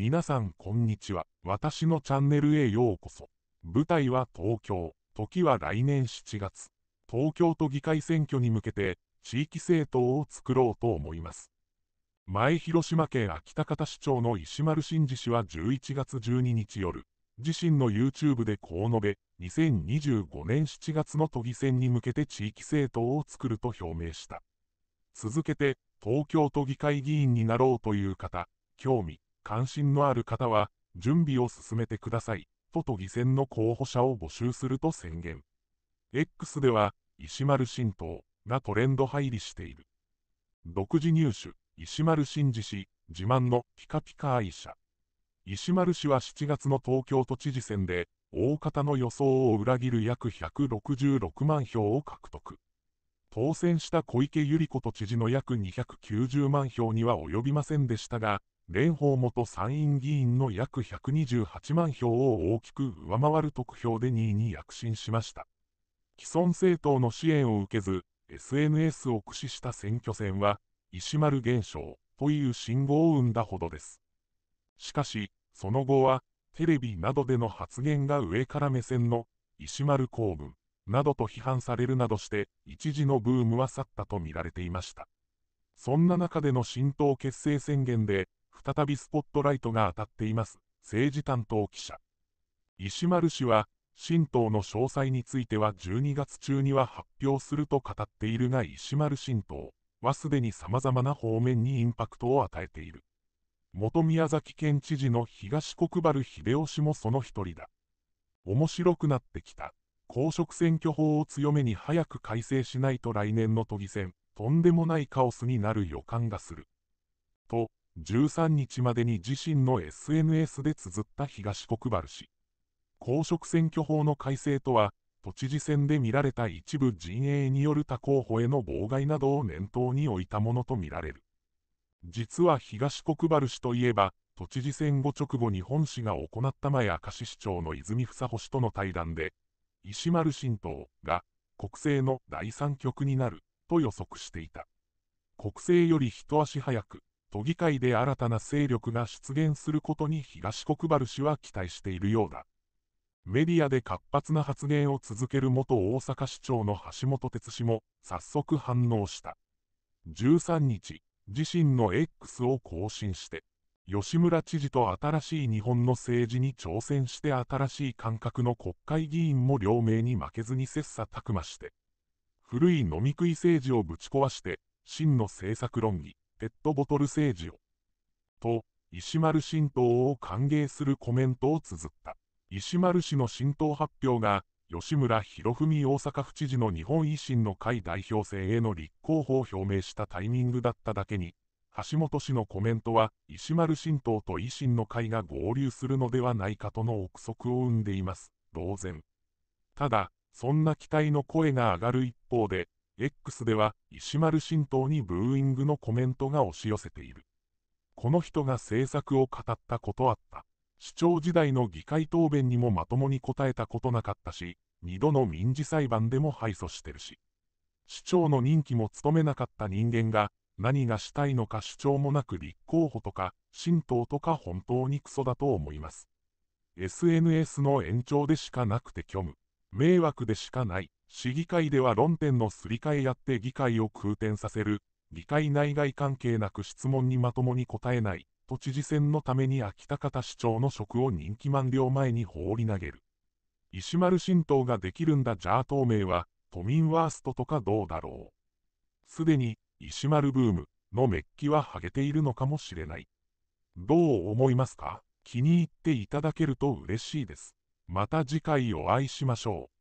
皆さんこんにちは。私のチャンネルへようこそ。舞台は東京。時は来年7月。東京都議会選挙に向けて、地域政党を作ろうと思います。前広島県安芸高市長の石丸真二氏は11月12日夜、自身の YouTube でこう述べ、2025年7月の都議選に向けて地域政党を作ると表明した。続けて、東京都議会議員になろうという方、興味、関心のある方は、準備を進めてください、と都議選の候補者を募集すると宣言。X では、石丸新党がトレンド入りしている。独自入手、石丸新二氏、自慢のピカピカ愛車。石丸氏は7月の東京都知事選で、大方の予想を裏切る約166万票を獲得。当選した小池百合子都知事の約290万票には及びませんでしたが、蓮舫元参院議員の約128万票を大きく上回る得票で2位に躍進しました。既存政党の支援を受けず、SNS を駆使した選挙戦は、石丸現象という信号を生んだほどです。しかし、その後は、テレビなどでの発言が上から目線の石丸公文などと批判されるなどして、一時のブームは去ったと見られていました。そんな中での新党結成宣言で、再びスポットライトが当たっています。政治担当記者。石丸氏は、新党の詳細については12月中には発表すると語っているが石丸新党はすでに様々な方面にインパクトを与えている。元宮崎県知事の東国原秀夫氏もその一人だ。面白くなってきた。公職選挙法を強めに早く改正しないと来年の都議選、とんでもないカオスになる予感がする。と、13日までに自身の SNS で綴った東国原氏。公職選挙法の改正とは、都知事選で見られた一部陣営による他候補への妨害などを念頭に置いたものとみられる。実は東国原氏といえば、都知事選後直後に本氏が行った前明石市長の泉房穂氏との対談で、石丸新党が国政の第三極になると予測していた。国政より一足早く、都議会で新たな勢力が出現することに東国原氏は期待しているようだ。メディアで活発な発言を続ける元大阪市長の橋本哲氏も早速反応した。13日、自身の X を更新して、吉村知事と新しい日本の政治に挑戦して新しい感覚の国会議員も両名に負けずに切磋琢磨して、古い飲み食い政治をぶち壊して、真の政策論議、ペットボトル政治を。と、石丸新党を歓迎するコメントを綴った。石丸氏の新党発表が、吉村博文大阪府知事の日本維新の会代表制への立候補を表明したタイミングだっただけに、橋本氏のコメントは、石丸新党と維新の会が合流するのではないかとの憶測を生んでいます。当然。ただ、そんな期待の声が上がる一方で、X では、石丸新党にブーイングのコメントが押し寄せている。この人が政策を語ったことあった。市長時代の議会答弁にもまともに答えたことなかったし、2度の民事裁判でも敗訴してるし。市長の任期も務めなかった人間が、何がしたいのか主張もなく立候補とか、神道とか本当にクソだと思います。SNS の延長でしかなくて虚無。迷惑でしかない。市議会では論点のすり替えやって議会を空転させる、議会内外関係なく質問にまともに答えない、都知事選のために秋田方市長の職を任期満了前に放り投げる。石丸新党ができるんだじゃあ党名は、都民ワーストとかどうだろう。すでに、石丸ブームのメッキは剥げているのかもしれない。どう思いますか気に入っていただけると嬉しいです。また次回お会いしましょう。